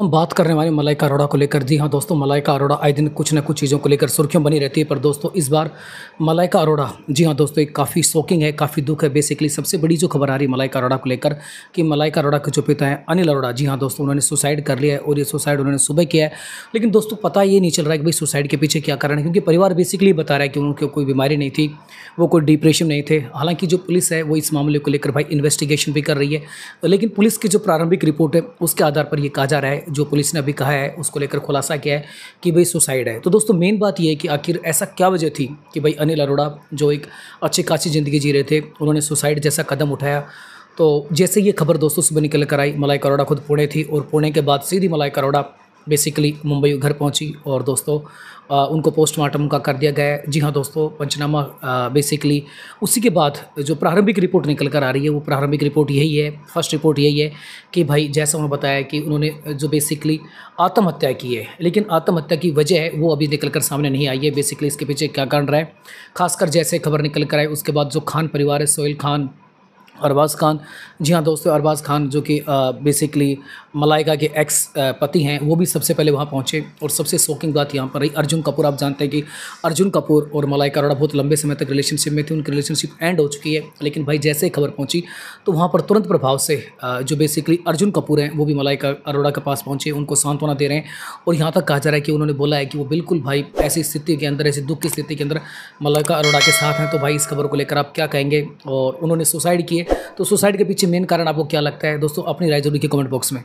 हम बात करने वाले मलाइका अरोड़ा को लेकर जी हाँ दोस्तों मलाइका अरोड़ा आए दिन कुछ ना कुछ चीज़ों को लेकर सुर्खियों बनी रहती है पर दोस्तों इस बार मलाइका अरोड़ा जी हाँ दोस्तों एक काफ़ी शॉकिंग है काफ़ी दुख है बेसिकली सबसे बड़ी जो खबर आ रही है मलाइका अरोड़ा को लेकर कि मलाइका अरोड़ा के जो पिता है अनिल अरोड़ा जी हाँ दोस्तों उन्होंने सुसाइड कर लिया है और ये सुसाइड उन्होंने सुबह किया है लेकिन दोस्तों पता ये नहीं चल रहा है कि भाई सुसाइड के पीछे क्या कारण है क्योंकि परिवार बेसिकली बता रहा है कि उनकी कोई बीमारी नहीं थी वो कोई डिप्रेशन नहीं थे हालांकि जो पुलिस है वो इस मामले को लेकर भाई इन्वेस्टिगेशन भी कर रही है लेकिन पुलिस की जो प्रारंभिक रिपोर्ट है उसके आधार पर ये कहा जा रहा है जो पुलिस ने अभी कहा है उसको लेकर खुलासा किया है कि भाई सुसाइड है तो दोस्तों मेन बात यह है कि आखिर ऐसा क्या वजह थी कि भाई अनिल अरोड़ा जो एक अच्छी खासी ज़िंदगी जी रहे थे उन्होंने सुसाइड जैसा कदम उठाया तो जैसे ये खबर दोस्तों सुबह निकल कर आई मलाई करोड़ा खुद पुणे थी और पुणे के बाद सीधी मलाई करोड़ा बेसिकली मुंबई घर पहुंची और दोस्तों आ, उनको पोस्टमार्टम का कर दिया गया जी हाँ दोस्तों पंचनामा आ, बेसिकली उसी के बाद जो प्रारंभिक रिपोर्ट निकल कर आ रही है वो प्रारंभिक रिपोर्ट यही है फर्स्ट रिपोर्ट यही है कि भाई जैसा उन्होंने बताया कि उन्होंने जो बेसिकली आत्महत्या की है लेकिन आत्महत्या की वजह है वो अभी निकल कर सामने नहीं आई है बेसिकली इसके पीछे क्या कारण रहा है खासकर जैसे खबर निकल कर आए उसके बाद जो खान परिवार है सोहेल खान अरबाज़ खान जी हाँ दोस्तों अरबाज़ खान जो कि बेसिकली मलाइका के एक्स पति हैं वो भी सबसे पहले वहाँ पहुँचे और सबसे शौकिंग बात यहाँ पर रही अर्जुन कपूर आप जानते हैं कि अर्जुन कपूर और मलाइका अरोड़ा बहुत लंबे समय तक रिलेशनशिप में थी उनकी रिलेशनशिप एंड हो चुकी है लेकिन भाई जैसे ही खबर पहुँची तो वहाँ पर तुरंत प्रभाव से जो बेसिकली अर्जुन कपूर हैं वो भी मलाइका अरोड़ा के पास पहुँचे उनको सांत्वना दे रहे हैं और यहाँ तक कहा जा रहा है कि उन्होंने बोला है कि वो बिल्कुल भाई ऐसी स्थिति के अंदर ऐसी दुख की स्थिति के अंदर मलाइका अरोड़ा के साथ हैं तो भाई इस खबर को लेकर आप क्या कहेंगे और उन्होंने सुसाइड किए तो सुसाइड के पीछे मेन कारण आपको क्या लगता है दोस्तों अपनी राय जरूर की कमेंट बॉक्स में